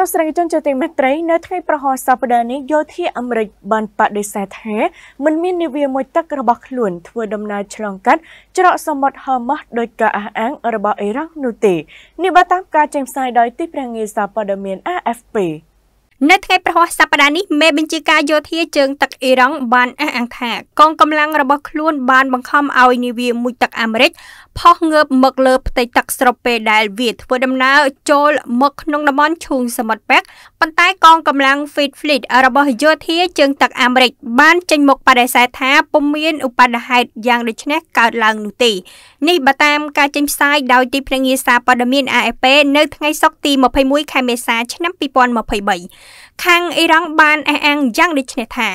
ទស្សនិកជនជាទីមេត្រីនៅថ្ងៃប្រហោះសប្តាហ៍នេះយោធាអាមេរិកបានបដិសេធថាមិនមាននាវាមួយទឹករបស់ខ្លួនធ្វើដំណើរឆ្លងកាត់ច្រកសមុទ្រហឺម៉ាស់ដោយការអះអាងរបស់អ៊ីរ៉ង់នោះទេនេះបើតាមការចេញផ្សាយដោយទីព្រះងារសារព័ត៌មាន AFP នៅថ្ងៃប្រហោះសប្តាហ៍នេះមេបញ្ជាការយោធាជើងទឹកអ៊ីរ៉ង់បានអះអាងថាកងកម្លាំងរបស់ខ្លួនបានបង្ខំឲ្យនាវាមុជទឹកអាមេរិកផុសងើបមកលើផ្ទៃទឹកស្របពេលដែលវាធ្វើដំណើរចូលមកក្នុងតំបន់ឈូងសមុទ្រប៉ែកប៉ុន្តែកងកម្លាំង Fleet Fleet របស់យោធាជើងទឹកអាមេរិកបានចេញមកបដិសេធថាពុំមានឧបទាហេតុយ៉ាងដូចនេះកើតឡើងនោះទេនេះបើតាមការចេញផ្សាយដោយទីភ្នាក់ងារសារព័ត៌មាន AFP នៅថ្ងៃសុក្រទី21ខែមេសាឆ្នាំ2023ខាងអ៊ីរ៉ង់បានអះអាងយ៉ាងដូចនេះថា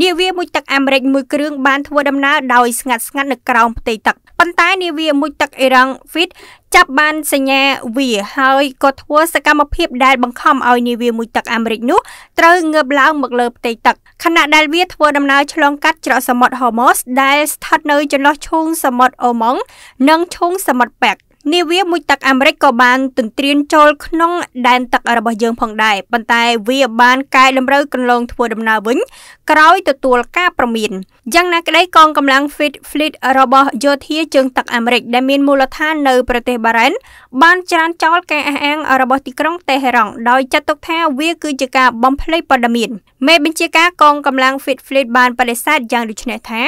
នាវាមួយទឹកអាមេរិកមួយគ្រឿងបានធ្វើដំណើរដោយស្ងាត់ស្ងាត់នៅក្រោមផ្ទៃទឹកប៉ុន្តែនាវាមួយទឹកអ៊ីរ៉ង់ Fit ចាប់បានសញ្ញាវាហើយក៏ធ្វើសកម្មភាពដែលបង្ខំឲ្យនាវាមួយទឹកអាមេរិកនោះត្រូវងើបឡើងមកលើផ្ទៃទឹកខណៈដែលវាធ្វើដំណើរឆ្លងកាត់ច្រកសមុទ្រ Hormuz ដែលស្ថិតនៅចន្លោះឈូងសមុទ្រអូម៉ុងនិងឈូងសមុទ្រប៉ែកនាវាមុជទឹកអាមេរិកក៏បានទន្ទ្រានចូលក្នុងដែនទឹករបស់យើងផងដែរប៉ុន្តែវាបានកែតម្រូវកន្លងធ្វើដំណើរវិញក្រោយទទួលការប្រមានយ៉ាងណាក្តីកងកម្លាំង Fit Fleet របស់យោធាជើងទឹកអាមេរិកដែលមានមូលដ្ឋាននៅប្រទេសបារ៉ែនបានច្រានចោលការអះអាងរបស់ទីក្រុងតេហេរ៉ង់ដោយចាត់ទុកថាវាគឺជាការបំភ្លៃព័ត៌មានមេបញ្ជាការកងកម្លាំង Fit Fleet បានបដិសេធយ៉ាងដូចនេះថា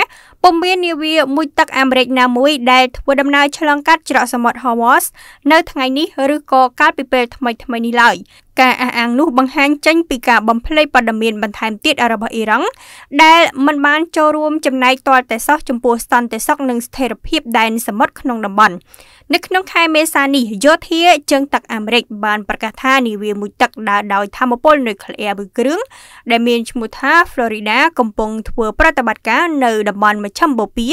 ពុំមាននាវាមុជទឹកអាមេរិកណាមួយដែលធ្វើដំណើរឆ្លងកាត់ច្រកសមុទ្រ Hamas នៅថ្ងៃនេះឬក៏កាលពីពេលថ្មីថ្មីនេះឡើយការអះអាងនោះបង្ហាញចេញ ពីការបំភ្លេចព័ត៌មានបន្ថែមទៀតរបស់អ៊ីរ៉ង់ដែលមិនបាន ចូលរួមចំណែកទាល់តែសោះចំពោះស្តង់តិសុខនិងស្ថិរភាពដែនសមុទ្រក្នុងតំបន់នៅក្នុងខែមេសានេះយោធាជើងទឹកអាមេរិក បានប្រកាសថានាវាមួយទឹកដើរដោយធម្មពលនុយក្លេអ៊ែរមួយគ្រឿងដែលមានឈ្មោះថា Florida កំពុងធ្វើប្រតិបត្តិការនៅតំបន់មជ្ឈិមបូព៌ា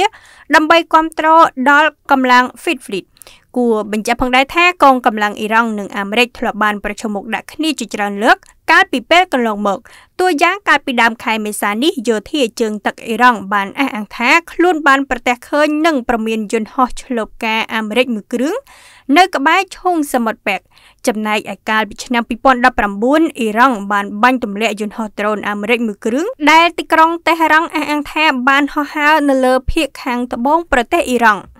ដើម្បីគ្រប់គ្រងដល់កម្លាំង Fleet Fleet គួរបញ្ជាក់ផងដែរថាកងកម្លាំងអ៊ីរ៉ង់និងអាមេរិកធ្លាប់បានប្រឈមមុខដាក់គ្នាជាច្រើនលើកកាលពីពេលកន្លងមកតួយ៉ាងកាលពីដើមខែមេសានេះយោធាជើងទឹកអ៊ីរ៉ង់បានអះអាងថាខ្លួនបានប្រទះឃើញនិងប្រមានយន្តហោះឆ្លប់ការអាមេរិកមួយគ្រឿងនៅក្បែរឈូងសមុទ្រប៉ែកចំណែកឯកាលពីឆ្នាំ2019អ៊ីរ៉ង់បានបាញ់ទម្លាក់យន្តហោះដ្រូនអាមេរិកមួយគ្រឿង ដែលទីក្រុងតេហេរ៉ង់អះអាងថាបានហោះហើរនៅលើភៀកខាងត្បូងប្រទេសអ៊ីរ៉ង់។